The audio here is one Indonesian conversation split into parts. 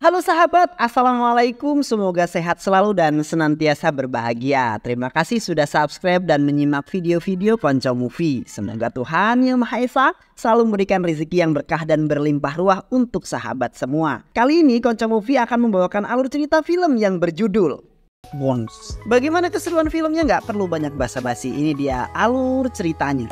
Halo sahabat, Assalamualaikum. Semoga sehat selalu dan senantiasa berbahagia. Terima kasih sudah subscribe dan menyimak video-video Ponco Movie. Semoga Tuhan Yang Maha Esa selalu memberikan rezeki yang berkah dan berlimpah ruah untuk sahabat semua. Kali ini Ponco Movie akan membawakan alur cerita film yang berjudul Bones. Bagaimana keseruan filmnya nggak perlu banyak basa-basi. Ini dia alur ceritanya.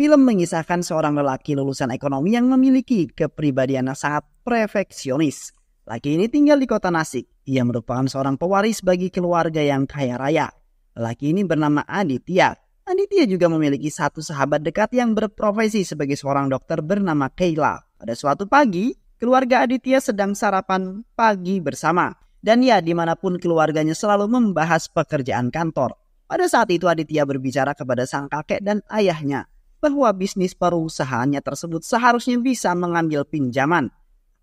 Film mengisahkan seorang lelaki lulusan ekonomi yang memiliki kepribadian yang sangat perfeksionis. Laki ini tinggal di kota Nasik. Ia merupakan seorang pewaris bagi keluarga yang kaya raya. Laki ini bernama Aditya. Aditya juga memiliki satu sahabat dekat yang berprofesi sebagai seorang dokter bernama Kayla. Pada suatu pagi, keluarga Aditya sedang sarapan pagi bersama. Dan ya, dimanapun keluarganya selalu membahas pekerjaan kantor. Pada saat itu Aditya berbicara kepada sang kakek dan ayahnya bahwa bisnis perusahaannya tersebut seharusnya bisa mengambil pinjaman.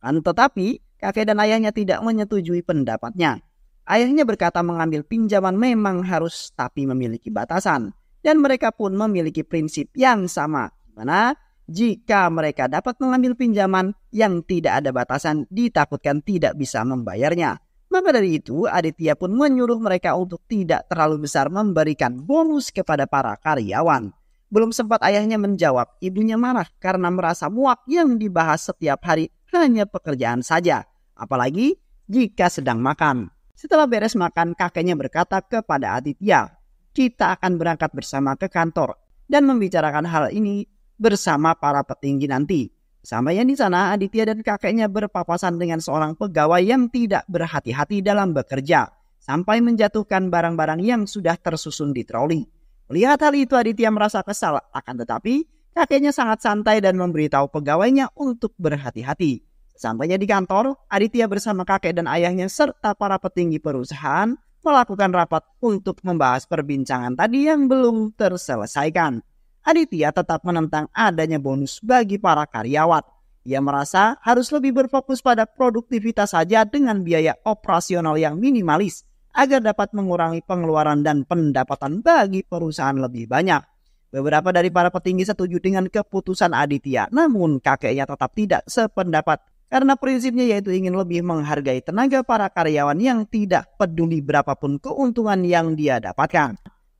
Dan tetapi kakek dan ayahnya tidak menyetujui pendapatnya. Ayahnya berkata mengambil pinjaman memang harus tapi memiliki batasan. Dan mereka pun memiliki prinsip yang sama. Mana jika mereka dapat mengambil pinjaman yang tidak ada batasan ditakutkan tidak bisa membayarnya. Maka dari itu Aditya pun menyuruh mereka untuk tidak terlalu besar memberikan bonus kepada para karyawan. Belum sempat ayahnya menjawab, ibunya marah karena merasa muak yang dibahas setiap hari hanya pekerjaan saja, apalagi jika sedang makan. Setelah beres makan, kakeknya berkata kepada Aditya, kita akan berangkat bersama ke kantor dan membicarakan hal ini bersama para petinggi nanti. Sampai di sana, Aditya dan kakeknya berpapasan dengan seorang pegawai yang tidak berhati-hati dalam bekerja, sampai menjatuhkan barang-barang yang sudah tersusun di troli. Melihat hal itu Aditya merasa kesal, akan tetapi kakeknya sangat santai dan memberitahu pegawainya untuk berhati-hati. Sampainya di kantor, Aditya bersama kakek dan ayahnya serta para petinggi perusahaan melakukan rapat untuk membahas perbincangan tadi yang belum terselesaikan. Aditya tetap menentang adanya bonus bagi para karyawan. Ia merasa harus lebih berfokus pada produktivitas saja dengan biaya operasional yang minimalis agar dapat mengurangi pengeluaran dan pendapatan bagi perusahaan lebih banyak. Beberapa dari para petinggi setuju dengan keputusan Aditya, namun kakeknya tetap tidak sependapat karena prinsipnya yaitu ingin lebih menghargai tenaga para karyawan yang tidak peduli berapapun keuntungan yang dia dapatkan.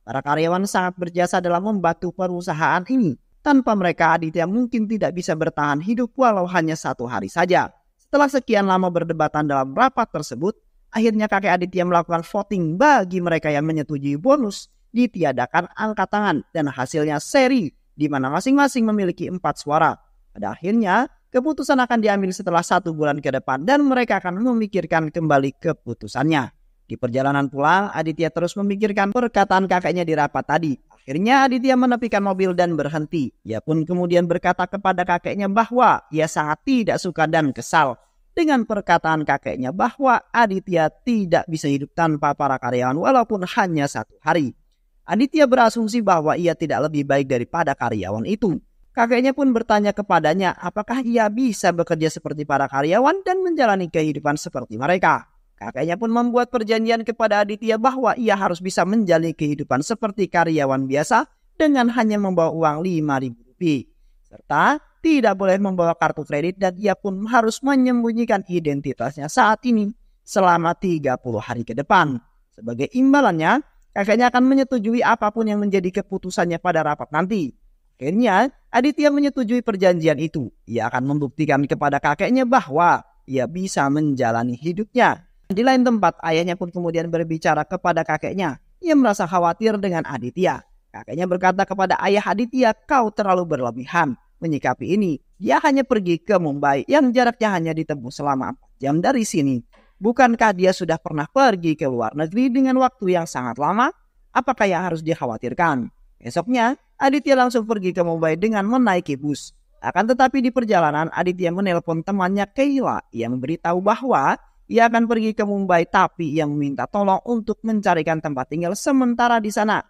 Para karyawan sangat berjasa dalam membantu perusahaan ini. Tanpa mereka Aditya mungkin tidak bisa bertahan hidup walau hanya satu hari saja. Setelah sekian lama berdebatan dalam rapat tersebut, Akhirnya kakek Aditya melakukan voting bagi mereka yang menyetujui bonus ditiadakan angkat tangan dan hasilnya seri di mana masing-masing memiliki empat suara. Pada akhirnya, keputusan akan diambil setelah satu bulan ke depan dan mereka akan memikirkan kembali keputusannya. Di perjalanan pulang, Aditya terus memikirkan perkataan kakeknya di rapat tadi. Akhirnya Aditya menepikan mobil dan berhenti. Ia pun kemudian berkata kepada kakeknya bahwa ia sangat tidak suka dan kesal dengan perkataan kakeknya bahwa Aditya tidak bisa hidup tanpa para karyawan walaupun hanya satu hari. Aditya berasumsi bahwa ia tidak lebih baik daripada karyawan itu. Kakeknya pun bertanya kepadanya apakah ia bisa bekerja seperti para karyawan dan menjalani kehidupan seperti mereka. Kakeknya pun membuat perjanjian kepada Aditya bahwa ia harus bisa menjalani kehidupan seperti karyawan biasa dengan hanya membawa uang 5.000 rupiah. Serta tidak boleh membawa kartu kredit dan ia pun harus menyembunyikan identitasnya saat ini selama 30 hari ke depan. Sebagai imbalannya, kakeknya akan menyetujui apapun yang menjadi keputusannya pada rapat nanti. Akhirnya, Aditya menyetujui perjanjian itu. Ia akan membuktikan kepada kakeknya bahwa ia bisa menjalani hidupnya. Di lain tempat, ayahnya pun kemudian berbicara kepada kakeknya. Ia merasa khawatir dengan Aditya. Kakeknya berkata kepada ayah Aditya, kau terlalu berlebihan menyikapi ini. Dia hanya pergi ke Mumbai yang jaraknya hanya ditempuh selama 4 jam dari sini. Bukankah dia sudah pernah pergi ke luar negeri dengan waktu yang sangat lama? Apakah yang harus dikhawatirkan? Besoknya, Aditya langsung pergi ke Mumbai dengan menaiki bus. Akan tetapi di perjalanan, Aditya menelpon temannya Keila yang memberitahu bahwa ia akan pergi ke Mumbai tapi ia meminta tolong untuk mencarikan tempat tinggal sementara di sana.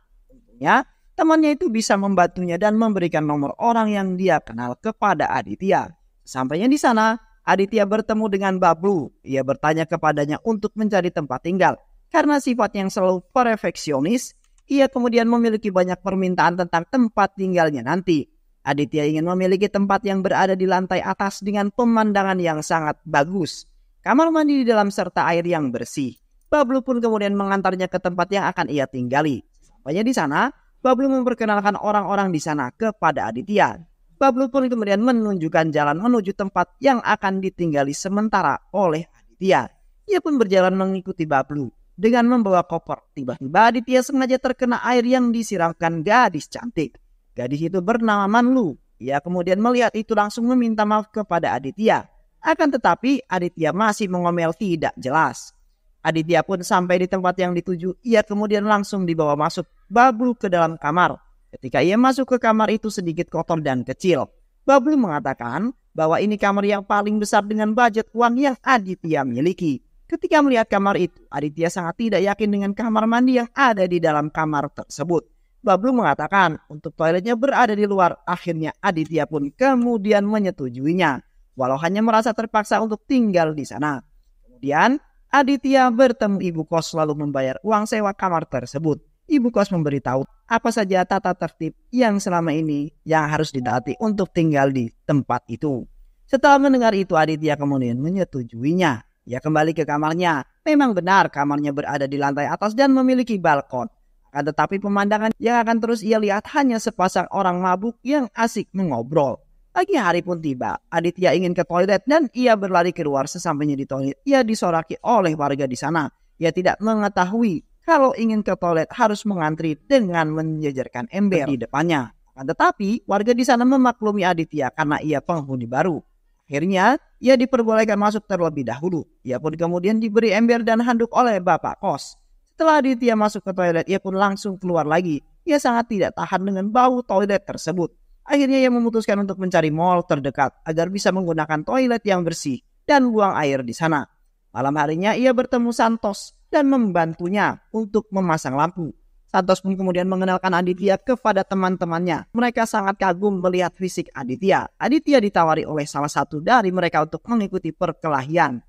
Ya, Temannya itu bisa membantunya dan memberikan nomor orang yang dia kenal kepada Aditya. Sampainya di sana, Aditya bertemu dengan Bablu. Ia bertanya kepadanya untuk mencari tempat tinggal. Karena sifat yang selalu perfeksionis, ia kemudian memiliki banyak permintaan tentang tempat tinggalnya nanti. Aditya ingin memiliki tempat yang berada di lantai atas dengan pemandangan yang sangat bagus. Kamar mandi di dalam serta air yang bersih. Bablu pun kemudian mengantarnya ke tempat yang akan ia tinggali. Sampainya di sana, Pablo memperkenalkan orang-orang di sana kepada Aditya. Pablo pun kemudian menunjukkan jalan menuju tempat yang akan ditinggali sementara oleh Aditya. Ia pun berjalan mengikuti Pablo dengan membawa koper. Tiba-tiba Aditya sengaja terkena air yang disiramkan gadis cantik. Gadis itu bernama Manlu. Ia kemudian melihat itu langsung meminta maaf kepada Aditya. Akan tetapi Aditya masih mengomel tidak jelas. Aditya pun sampai di tempat yang dituju, ia kemudian langsung dibawa masuk Bablu ke dalam kamar. Ketika ia masuk ke kamar itu sedikit kotor dan kecil. Bablu mengatakan bahwa ini kamar yang paling besar dengan budget uang yang Aditya miliki. Ketika melihat kamar itu, Aditya sangat tidak yakin dengan kamar mandi yang ada di dalam kamar tersebut. Bablu mengatakan untuk toiletnya berada di luar, akhirnya Aditya pun kemudian menyetujuinya. Walau hanya merasa terpaksa untuk tinggal di sana. Kemudian Aditya bertemu ibu kos lalu membayar uang sewa kamar tersebut. Ibu kos memberitahu apa saja tata tertib yang selama ini yang harus ditaati untuk tinggal di tempat itu. Setelah mendengar itu Aditya kemudian menyetujuinya. Ia kembali ke kamarnya. Memang benar kamarnya berada di lantai atas dan memiliki balkon. tetapi pemandangan yang akan terus ia lihat hanya sepasang orang mabuk yang asik mengobrol. Pagi hari pun tiba, Aditya ingin ke toilet dan ia berlari keluar sesampainya di toilet. Ia disoraki oleh warga di sana. Ia tidak mengetahui kalau ingin ke toilet harus mengantri dengan menjejerkan ember di depannya. tetapi, warga di sana memaklumi Aditya karena ia penghuni baru. Akhirnya, ia diperbolehkan masuk terlebih dahulu. Ia pun kemudian diberi ember dan handuk oleh bapak kos. Setelah Aditya masuk ke toilet, ia pun langsung keluar lagi. Ia sangat tidak tahan dengan bau toilet tersebut. Akhirnya ia memutuskan untuk mencari mall terdekat agar bisa menggunakan toilet yang bersih dan buang air di sana. Malam harinya ia bertemu Santos dan membantunya untuk memasang lampu. Santos pun kemudian mengenalkan Aditya kepada teman-temannya. Mereka sangat kagum melihat fisik Aditya. Aditya ditawari oleh salah satu dari mereka untuk mengikuti perkelahian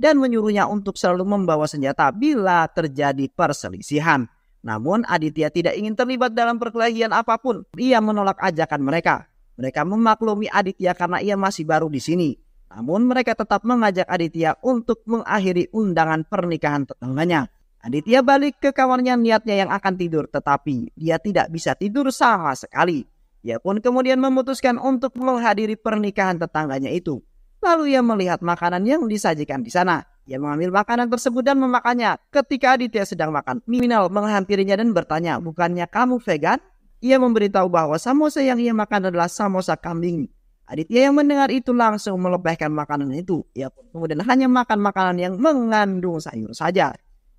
dan menyuruhnya untuk selalu membawa senjata bila terjadi perselisihan. Namun Aditya tidak ingin terlibat dalam perkelahian apapun. Ia menolak ajakan mereka. Mereka memaklumi Aditya karena ia masih baru di sini. Namun mereka tetap mengajak Aditya untuk mengakhiri undangan pernikahan tetangganya. Aditya balik ke kamarnya niatnya yang akan tidur tetapi dia tidak bisa tidur sama sekali. Ia pun kemudian memutuskan untuk menghadiri pernikahan tetangganya itu. Lalu ia melihat makanan yang disajikan di sana. Ia mengambil makanan tersebut dan memakannya. Ketika Aditya sedang makan, Minal menghampirinya dan bertanya, bukannya kamu vegan? Ia memberitahu bahwa samosa yang ia makan adalah samosa kambing. Aditya yang mendengar itu langsung melepaskan makanan itu. Ia pun kemudian hanya makan makanan yang mengandung sayur saja.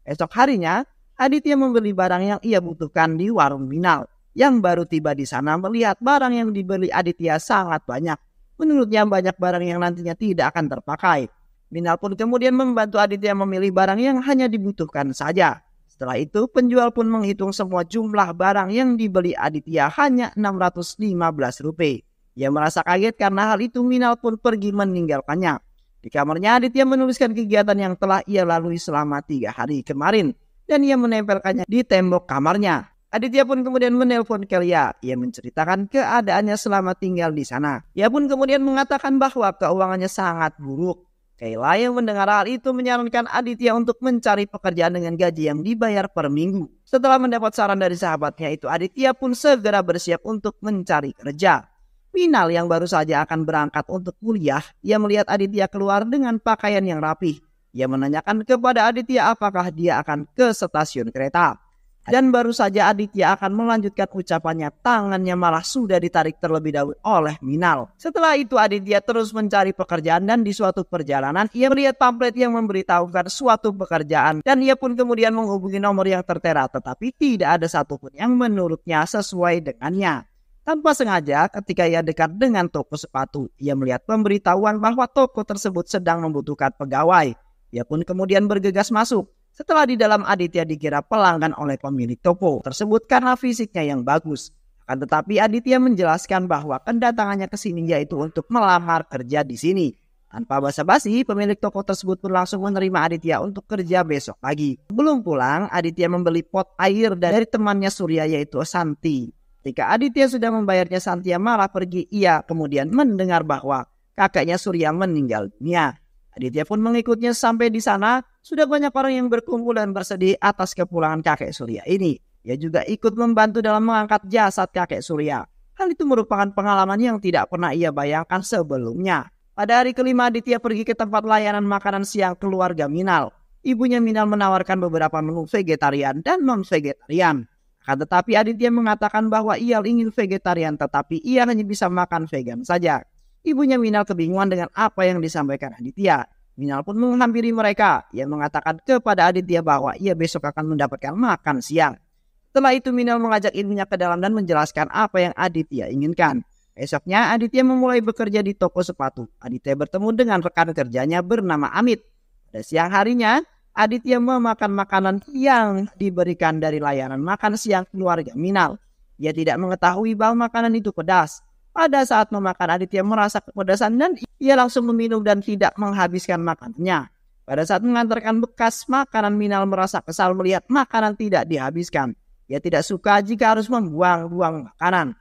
Esok harinya, Aditya membeli barang yang ia butuhkan di warung Minal. Yang baru tiba di sana melihat barang yang dibeli Aditya sangat banyak Menurutnya banyak barang yang nantinya tidak akan terpakai. Minal pun kemudian membantu Aditya memilih barang yang hanya dibutuhkan saja. Setelah itu, penjual pun menghitung semua jumlah barang yang dibeli Aditya hanya 615 rupiah. Ia merasa kaget karena hal itu Minal pun pergi meninggalkannya. Di kamarnya Aditya menuliskan kegiatan yang telah ia lalui selama tiga hari kemarin. Dan ia menempelkannya di tembok kamarnya. Aditya pun kemudian menelpon Kelia. Ia menceritakan keadaannya selama tinggal di sana. Ia pun kemudian mengatakan bahwa keuangannya sangat buruk. Kelia yang mendengar hal itu menyarankan Aditya untuk mencari pekerjaan dengan gaji yang dibayar per minggu. Setelah mendapat saran dari sahabatnya itu, Aditya pun segera bersiap untuk mencari kerja. Minal yang baru saja akan berangkat untuk kuliah, ia melihat Aditya keluar dengan pakaian yang rapih. Ia menanyakan kepada Aditya apakah dia akan ke stasiun kereta. Dan baru saja Aditya akan melanjutkan ucapannya, tangannya malah sudah ditarik terlebih dahulu oleh Minal. Setelah itu Aditya terus mencari pekerjaan dan di suatu perjalanan ia melihat pamflet yang memberitahukan suatu pekerjaan dan ia pun kemudian menghubungi nomor yang tertera tetapi tidak ada satupun yang menurutnya sesuai dengannya. Tanpa sengaja, ketika ia dekat dengan toko sepatu, ia melihat pemberitahuan bahwa toko tersebut sedang membutuhkan pegawai. Ia pun kemudian bergegas masuk. Setelah di dalam Aditya dikira pelanggan oleh pemilik toko tersebut karena fisiknya yang bagus. Akan tetapi Aditya menjelaskan bahwa kedatangannya ke sini yaitu untuk melamar kerja di sini. Tanpa basa-basi, pemilik toko tersebut pun langsung menerima Aditya untuk kerja besok pagi. Belum pulang, Aditya membeli pot air dari temannya Surya yaitu Santi. Ketika Aditya sudah membayarnya, Santi malah pergi. Ia kemudian mendengar bahwa kakaknya Surya meninggal dunia. Aditya pun mengikutnya sampai di sana. Sudah banyak orang yang berkumpul dan bersedih atas kepulangan kakek Surya ini. Ia juga ikut membantu dalam mengangkat jasad kakek Surya. Hal itu merupakan pengalaman yang tidak pernah ia bayangkan sebelumnya. Pada hari kelima Aditya pergi ke tempat layanan makanan siang keluarga Minal. Ibunya Minal menawarkan beberapa menu vegetarian dan non-vegetarian. Akan tetapi Aditya mengatakan bahwa ia ingin vegetarian tetapi ia hanya bisa makan vegan saja. Ibunya Minal kebingungan dengan apa yang disampaikan Aditya. Minal pun menghampiri mereka. Ia mengatakan kepada Aditya bahwa ia besok akan mendapatkan makan siang. Setelah itu Minal mengajak ibunya ke dalam dan menjelaskan apa yang Aditya inginkan. Esoknya Aditya memulai bekerja di toko sepatu. Aditya bertemu dengan rekan kerjanya bernama Amit. Pada siang harinya, Aditya memakan makanan yang diberikan dari layanan makan siang keluarga Minal. Ia tidak mengetahui bahwa makanan itu pedas. Pada saat memakan, Aditya merasa kepedasan dan ia langsung meminum dan tidak menghabiskan makannya. Pada saat mengantarkan bekas makanan, Minal merasa kesal melihat makanan tidak dihabiskan. Ia tidak suka jika harus membuang-buang makanan.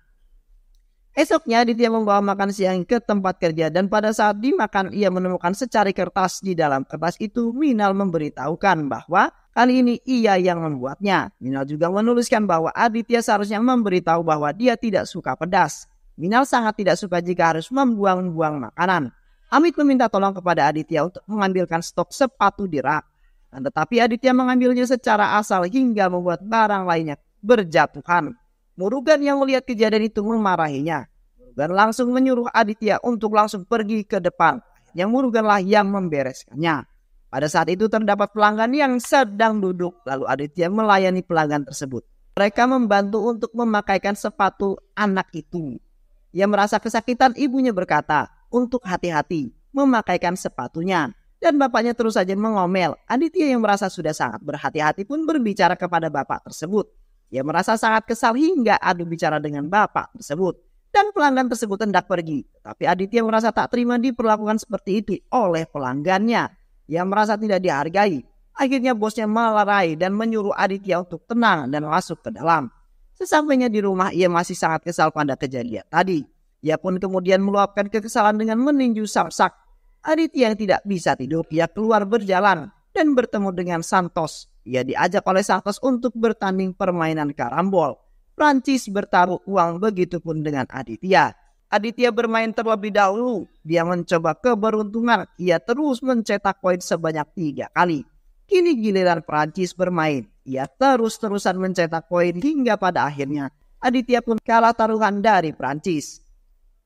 Esoknya Aditya membawa makan siang ke tempat kerja dan pada saat dimakan ia menemukan secari kertas di dalam kertas itu Minal memberitahukan bahwa kali ini ia yang membuatnya. Minal juga menuliskan bahwa Aditya seharusnya memberitahu bahwa dia tidak suka pedas. Minal sangat tidak suka jika harus membuang-buang makanan. Amit meminta tolong kepada Aditya untuk mengambilkan stok sepatu di rak. Dan tetapi Aditya mengambilnya secara asal hingga membuat barang lainnya berjatuhan. Murugan yang melihat kejadian itu memarahinya. Murugan langsung menyuruh Aditya untuk langsung pergi ke depan. Yang Muruganlah yang membereskannya. Pada saat itu terdapat pelanggan yang sedang duduk, lalu Aditya melayani pelanggan tersebut. Mereka membantu untuk memakaikan sepatu anak itu. Ia merasa kesakitan ibunya berkata untuk hati-hati memakaikan sepatunya. Dan bapaknya terus saja mengomel. Aditya yang merasa sudah sangat berhati-hati pun berbicara kepada bapak tersebut. Ia merasa sangat kesal hingga adu bicara dengan bapak tersebut. Dan pelanggan tersebut hendak pergi. Tapi Aditya merasa tak terima diperlakukan seperti itu oleh pelanggannya. Ia merasa tidak dihargai. Akhirnya bosnya melerai dan menyuruh Aditya untuk tenang dan masuk ke dalam. Sesampainya di rumah, ia masih sangat kesal pada kejadian tadi. Ia pun kemudian meluapkan kekesalan dengan meninju Samsak. Aditya yang tidak bisa tidur, ia keluar berjalan dan bertemu dengan Santos. Ia diajak oleh Santos untuk bertanding permainan karambol. Prancis bertaruh uang begitu pun dengan Aditya. Aditya bermain terlebih dahulu. Dia mencoba keberuntungan. Ia terus mencetak poin sebanyak tiga kali. Kini giliran Prancis bermain. Ia terus-terusan mencetak poin hingga pada akhirnya Aditya pun kalah taruhan dari Prancis.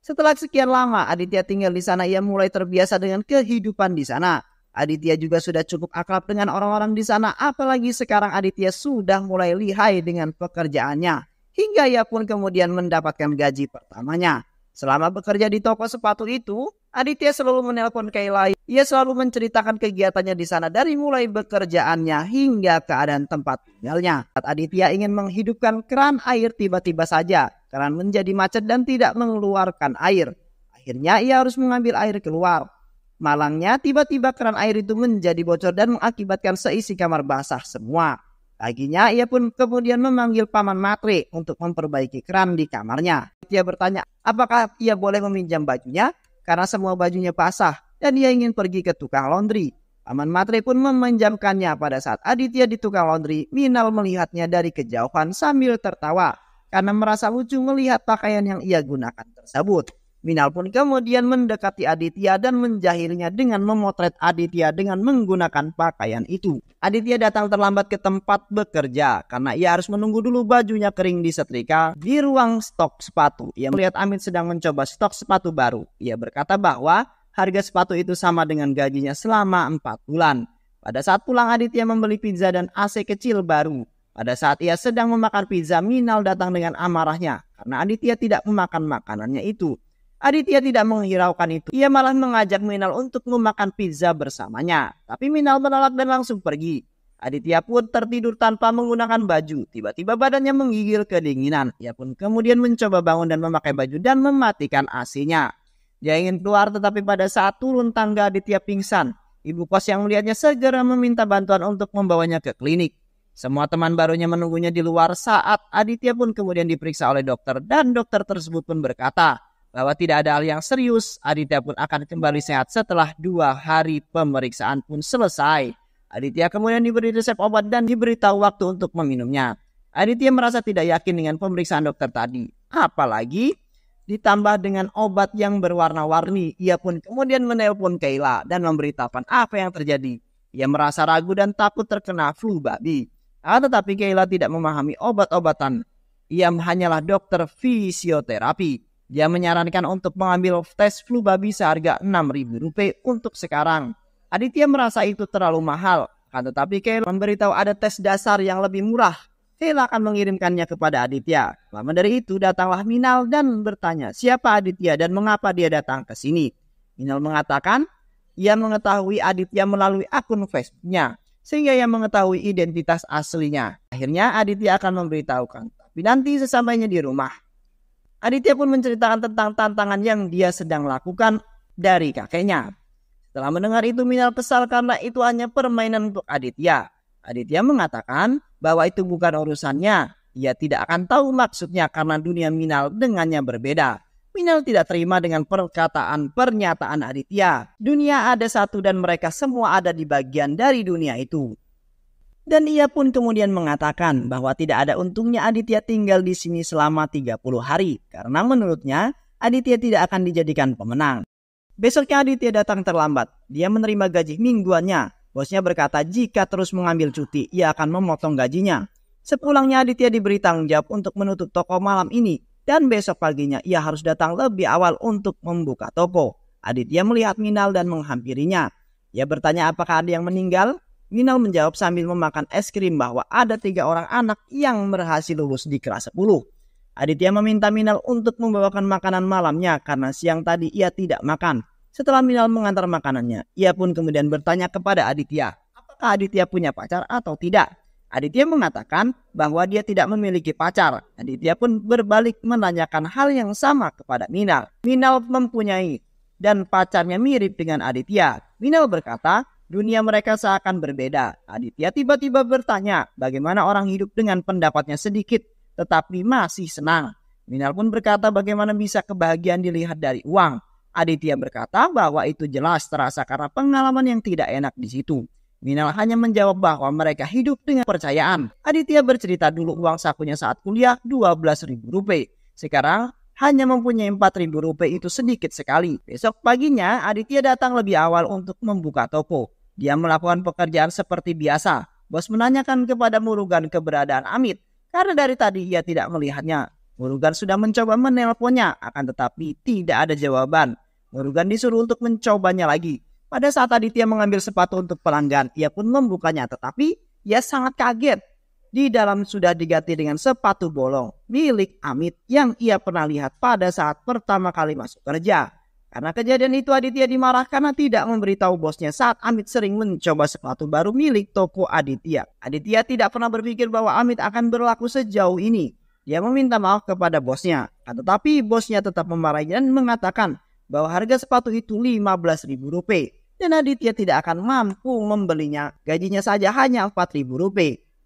Setelah sekian lama Aditya tinggal di sana, ia mulai terbiasa dengan kehidupan di sana. Aditya juga sudah cukup akrab dengan orang-orang di sana, apalagi sekarang Aditya sudah mulai lihai dengan pekerjaannya. Hingga ia pun kemudian mendapatkan gaji pertamanya. Selama bekerja di toko sepatu itu, Aditya selalu menelpon Kayla. Ia selalu menceritakan kegiatannya di sana dari mulai bekerjaannya hingga keadaan tempat tinggalnya. Saat Aditya ingin menghidupkan keran air tiba-tiba saja. Keran menjadi macet dan tidak mengeluarkan air. Akhirnya ia harus mengambil air keluar. Malangnya tiba-tiba keran air itu menjadi bocor dan mengakibatkan seisi kamar basah semua. Paginya ia pun kemudian memanggil paman Matre untuk memperbaiki keran di kamarnya. Dia bertanya apakah ia boleh meminjam bajunya karena semua bajunya basah dan ia ingin pergi ke tukang laundry. Paman Matre pun meminjamkannya pada saat Aditya di tukang laundry. Minal melihatnya dari kejauhan sambil tertawa karena merasa lucu melihat pakaian yang ia gunakan tersebut. Minal pun kemudian mendekati Aditya dan menjahilnya dengan memotret Aditya dengan menggunakan pakaian itu. Aditya datang terlambat ke tempat bekerja karena ia harus menunggu dulu bajunya kering di setrika di ruang stok sepatu. Ia melihat Amit sedang mencoba stok sepatu baru. Ia berkata bahwa harga sepatu itu sama dengan gajinya selama 4 bulan. Pada saat pulang Aditya membeli pizza dan AC kecil baru. Pada saat ia sedang memakan pizza, Minal datang dengan amarahnya karena Aditya tidak memakan makanannya itu. Aditya tidak menghiraukan itu. Ia malah mengajak Minal untuk memakan pizza bersamanya. Tapi Minal menolak dan langsung pergi. Aditya pun tertidur tanpa menggunakan baju. Tiba-tiba badannya menggigil kedinginan. Ia pun kemudian mencoba bangun dan memakai baju dan mematikan AC-nya. Dia ingin keluar tetapi pada saat turun tangga Aditya pingsan. Ibu kos yang melihatnya segera meminta bantuan untuk membawanya ke klinik. Semua teman barunya menunggunya di luar saat Aditya pun kemudian diperiksa oleh dokter dan dokter tersebut pun berkata, bahwa tidak ada hal yang serius, Aditya pun akan kembali sehat setelah dua hari pemeriksaan pun selesai. Aditya kemudian diberi resep obat dan diberitahu waktu untuk meminumnya. Aditya merasa tidak yakin dengan pemeriksaan dokter tadi. Apalagi ditambah dengan obat yang berwarna-warni. Ia pun kemudian menelpon Kayla dan memberitahukan apa yang terjadi. Ia merasa ragu dan takut terkena flu babi. Ah, tetapi Kayla tidak memahami obat-obatan. Ia hanyalah dokter fisioterapi. Dia menyarankan untuk mengambil tes flu babi seharga Rp6.000 untuk sekarang. Aditya merasa itu terlalu mahal, kan tetapi Kel memberitahu ada tes dasar yang lebih murah. Kel akan mengirimkannya kepada Aditya. Lama dari itu datanglah Minal dan bertanya siapa Aditya dan mengapa dia datang ke sini. Minal mengatakan ia mengetahui Aditya melalui akun Facebooknya sehingga ia mengetahui identitas aslinya. Akhirnya Aditya akan memberitahukan. Tapi nanti sesampainya di rumah, Aditya pun menceritakan tentang tantangan yang dia sedang lakukan dari kakeknya. Setelah mendengar itu Minal kesal karena itu hanya permainan untuk Aditya. Aditya mengatakan bahwa itu bukan urusannya. Ia tidak akan tahu maksudnya karena dunia Minal dengannya berbeda. Minal tidak terima dengan perkataan pernyataan Aditya. Dunia ada satu dan mereka semua ada di bagian dari dunia itu. Dan ia pun kemudian mengatakan bahwa tidak ada untungnya Aditya tinggal di sini selama 30 hari karena menurutnya Aditya tidak akan dijadikan pemenang. Besoknya Aditya datang terlambat. Dia menerima gaji mingguannya. Bosnya berkata jika terus mengambil cuti, ia akan memotong gajinya. Sepulangnya Aditya diberi tanggung jawab untuk menutup toko malam ini dan besok paginya ia harus datang lebih awal untuk membuka toko. Aditya melihat Minal dan menghampirinya. Ia bertanya apakah ada yang meninggal Minal menjawab sambil memakan es krim bahwa ada tiga orang anak yang berhasil lulus di kelas 10. Aditya meminta Minal untuk membawakan makanan malamnya karena siang tadi ia tidak makan. Setelah Minal mengantar makanannya, ia pun kemudian bertanya kepada Aditya, apakah Aditya punya pacar atau tidak. Aditya mengatakan bahwa dia tidak memiliki pacar. Aditya pun berbalik menanyakan hal yang sama kepada Minal. Minal mempunyai dan pacarnya mirip dengan Aditya. Minal berkata Dunia mereka seakan berbeda. Aditya tiba-tiba bertanya bagaimana orang hidup dengan pendapatnya sedikit tetapi masih senang. Minal pun berkata bagaimana bisa kebahagiaan dilihat dari uang. Aditya berkata bahwa itu jelas terasa karena pengalaman yang tidak enak di situ. Minal hanya menjawab bahwa mereka hidup dengan percayaan. Aditya bercerita dulu uang sakunya saat kuliah rp 12.000 Sekarang hanya mempunyai 4.000 rupiah itu sedikit sekali. Besok paginya Aditya datang lebih awal untuk membuka toko. Dia melakukan pekerjaan seperti biasa. Bos menanyakan kepada Murugan keberadaan Amit karena dari tadi ia tidak melihatnya. Murugan sudah mencoba menelponnya, akan tetapi tidak ada jawaban. Murugan disuruh untuk mencobanya lagi. Pada saat tadi ia mengambil sepatu untuk pelanggan, ia pun membukanya, tetapi ia sangat kaget. Di dalam sudah diganti dengan sepatu bolong milik Amit yang ia pernah lihat pada saat pertama kali masuk kerja. Karena kejadian itu Aditya dimarah karena tidak memberitahu bosnya saat Amit sering mencoba sepatu baru milik toko Aditya. Aditya tidak pernah berpikir bahwa Amit akan berlaku sejauh ini. Dia meminta maaf kepada bosnya, tetapi bosnya tetap memarahi dan mengatakan bahwa harga sepatu itu Rp15.000 dan Aditya tidak akan mampu membelinya. Gajinya saja hanya Rp4.000.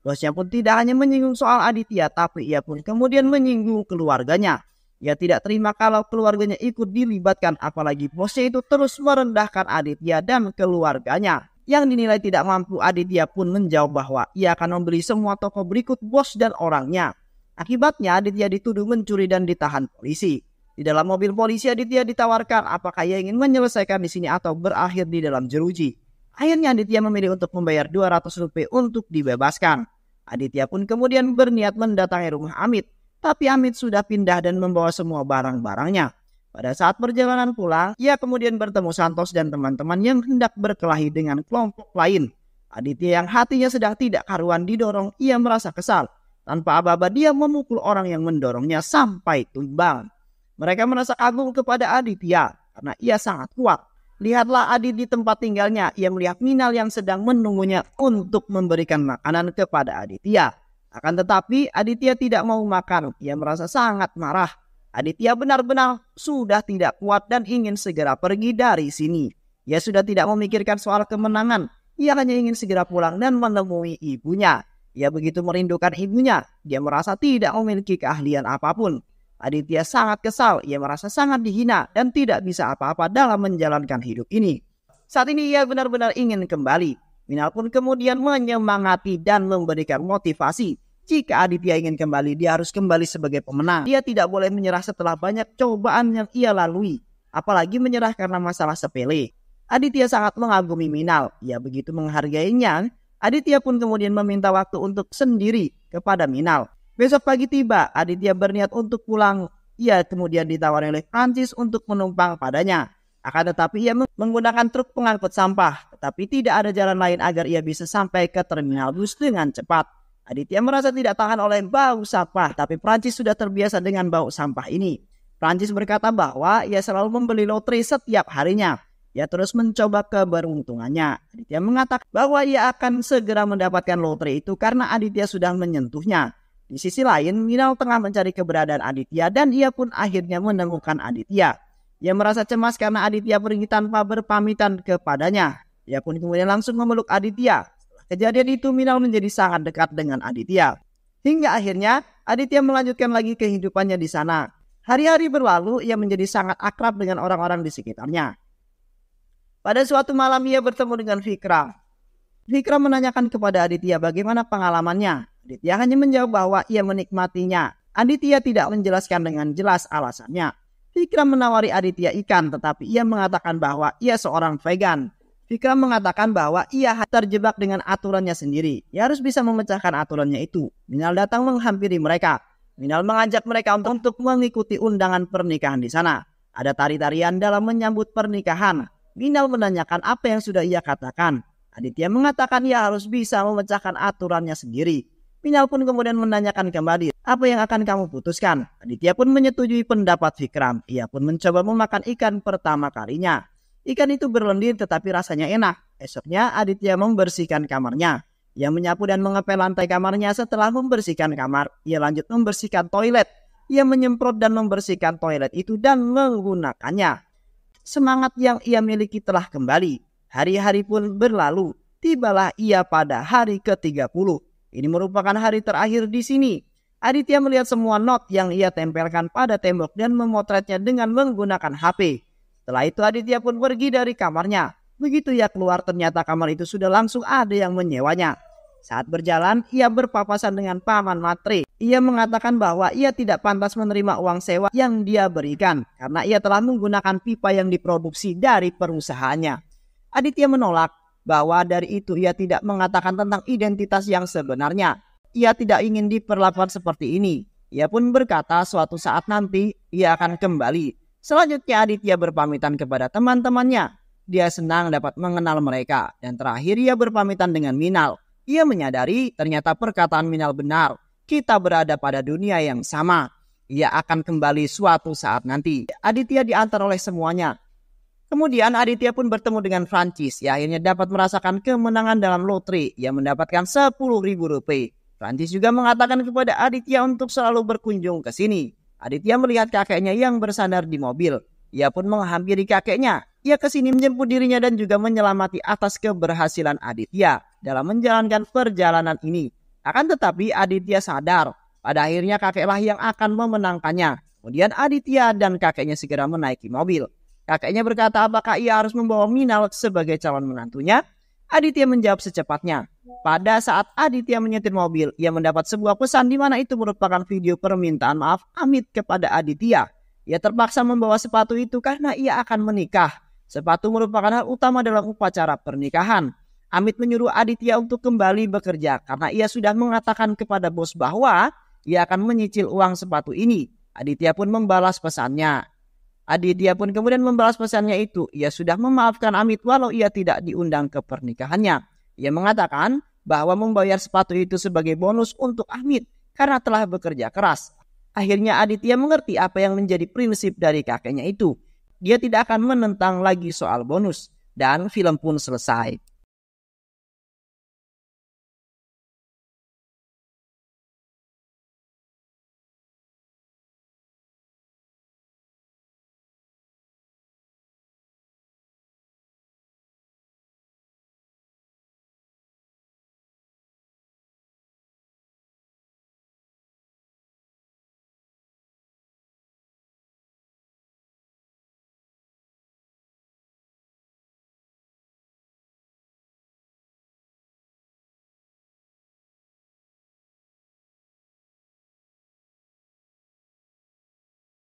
Bosnya pun tidak hanya menyinggung soal Aditya, tapi ia pun kemudian menyinggung keluarganya. Ia tidak terima kalau keluarganya ikut dilibatkan apalagi bosnya itu terus merendahkan Aditya dan keluarganya. Yang dinilai tidak mampu Aditya pun menjawab bahwa ia akan membeli semua toko berikut bos dan orangnya. Akibatnya Aditya dituduh mencuri dan ditahan polisi. Di dalam mobil polisi Aditya ditawarkan apakah ia ingin menyelesaikan di sini atau berakhir di dalam jeruji. Akhirnya Aditya memilih untuk membayar 200 rupiah untuk dibebaskan. Aditya pun kemudian berniat mendatangi rumah Amit tapi Amit sudah pindah dan membawa semua barang-barangnya. Pada saat perjalanan pulang, ia kemudian bertemu Santos dan teman-teman yang hendak berkelahi dengan kelompok lain. Aditya yang hatinya sedang tidak karuan didorong, ia merasa kesal. Tanpa aba-aba dia memukul orang yang mendorongnya sampai tumbang. Mereka merasa kagum kepada Aditya karena ia sangat kuat. Lihatlah Adit di tempat tinggalnya, ia melihat Minal yang sedang menunggunya untuk memberikan makanan kepada Aditya. Akan tetapi Aditya tidak mau makan. Ia merasa sangat marah. Aditya benar-benar sudah tidak kuat dan ingin segera pergi dari sini. Ia sudah tidak memikirkan soal kemenangan. Ia hanya ingin segera pulang dan menemui ibunya. Ia begitu merindukan ibunya. Dia merasa tidak memiliki keahlian apapun. Aditya sangat kesal. Ia merasa sangat dihina dan tidak bisa apa-apa dalam menjalankan hidup ini. Saat ini ia benar-benar ingin kembali. Minal pun kemudian menyemangati dan memberikan motivasi. Jika Aditya ingin kembali, dia harus kembali sebagai pemenang. Dia tidak boleh menyerah setelah banyak cobaan yang ia lalui. Apalagi menyerah karena masalah sepele. Aditya sangat mengagumi Minal. Ia begitu menghargainya. Aditya pun kemudian meminta waktu untuk sendiri kepada Minal. Besok pagi tiba, Aditya berniat untuk pulang. Ia kemudian ditawari oleh Prancis untuk menumpang padanya. Akan tetapi ia menggunakan truk pengangkut sampah, tetapi tidak ada jalan lain agar ia bisa sampai ke terminal bus dengan cepat. Aditya merasa tidak tahan oleh bau sampah, tapi Prancis sudah terbiasa dengan bau sampah ini. Prancis berkata bahwa ia selalu membeli lotre setiap harinya. Ia terus mencoba keberuntungannya. Aditya mengatakan bahwa ia akan segera mendapatkan lotre itu karena Aditya sudah menyentuhnya. Di sisi lain, Minal tengah mencari keberadaan Aditya dan ia pun akhirnya menemukan Aditya. Ia merasa cemas karena Aditya pergi tanpa berpamitan kepadanya. Ia pun kemudian langsung memeluk Aditya. kejadian itu Minal menjadi sangat dekat dengan Aditya. Hingga akhirnya Aditya melanjutkan lagi kehidupannya di sana. Hari-hari berlalu ia menjadi sangat akrab dengan orang-orang di sekitarnya. Pada suatu malam ia bertemu dengan Fikra. Fikra menanyakan kepada Aditya bagaimana pengalamannya. Aditya hanya menjawab bahwa ia menikmatinya. Aditya tidak menjelaskan dengan jelas alasannya. Vikram menawari Aditya ikan, tetapi ia mengatakan bahwa ia seorang vegan. Vikram mengatakan bahwa ia terjebak dengan aturannya sendiri. Ia harus bisa memecahkan aturannya itu. Minal datang menghampiri mereka. Minal mengajak mereka untuk mengikuti undangan pernikahan di sana. Ada tari-tarian dalam menyambut pernikahan. Minal menanyakan apa yang sudah ia katakan. Aditya mengatakan ia harus bisa memecahkan aturannya sendiri. Pinal pun kemudian menanyakan kembali apa yang akan kamu putuskan. Aditya pun menyetujui pendapat Vikram. Ia pun mencoba memakan ikan pertama kalinya. Ikan itu berlendir tetapi rasanya enak. Esoknya Aditya membersihkan kamarnya. Ia menyapu dan mengepel lantai kamarnya setelah membersihkan kamar. Ia lanjut membersihkan toilet. Ia menyemprot dan membersihkan toilet itu dan menggunakannya. Semangat yang ia miliki telah kembali. Hari-hari pun berlalu. Tibalah ia pada hari ke-30. Ini merupakan hari terakhir di sini. Aditya melihat semua not yang ia tempelkan pada tembok dan memotretnya dengan menggunakan HP. Setelah itu Aditya pun pergi dari kamarnya. Begitu ia keluar ternyata kamar itu sudah langsung ada yang menyewanya. Saat berjalan, ia berpapasan dengan paman Matre. Ia mengatakan bahwa ia tidak pantas menerima uang sewa yang dia berikan karena ia telah menggunakan pipa yang diproduksi dari perusahaannya. Aditya menolak bahwa dari itu ia tidak mengatakan tentang identitas yang sebenarnya. Ia tidak ingin diperlakukan seperti ini. Ia pun berkata suatu saat nanti ia akan kembali. Selanjutnya Aditya berpamitan kepada teman-temannya. Dia senang dapat mengenal mereka. Dan terakhir ia berpamitan dengan Minal. Ia menyadari ternyata perkataan Minal benar. Kita berada pada dunia yang sama. Ia akan kembali suatu saat nanti. Aditya diantar oleh semuanya Kemudian Aditya pun bertemu dengan Francis yang akhirnya dapat merasakan kemenangan dalam lotre yang mendapatkan rp rupiah. Francis juga mengatakan kepada Aditya untuk selalu berkunjung ke sini. Aditya melihat kakeknya yang bersandar di mobil. Ia pun menghampiri kakeknya. Ia ke sini menjemput dirinya dan juga menyelamati atas keberhasilan Aditya dalam menjalankan perjalanan ini. Akan tetapi Aditya sadar pada akhirnya kakeklah yang akan memenangkannya. Kemudian Aditya dan kakeknya segera menaiki mobil. Kakaknya berkata, apakah ia harus membawa Minal sebagai calon menantunya? Aditya menjawab secepatnya. Pada saat Aditya menyetir mobil, ia mendapat sebuah pesan di mana itu merupakan video permintaan maaf Amit kepada Aditya. Ia terpaksa membawa sepatu itu karena ia akan menikah. Sepatu merupakan hal utama dalam upacara pernikahan. Amit menyuruh Aditya untuk kembali bekerja karena ia sudah mengatakan kepada bos bahwa ia akan menyicil uang sepatu ini. Aditya pun membalas pesannya. Aditya pun kemudian membalas pesannya itu. Ia sudah memaafkan Amit walau ia tidak diundang ke pernikahannya. Ia mengatakan bahwa membayar sepatu itu sebagai bonus untuk Amit karena telah bekerja keras. Akhirnya Aditya mengerti apa yang menjadi prinsip dari kakeknya itu. Dia tidak akan menentang lagi soal bonus dan film pun selesai.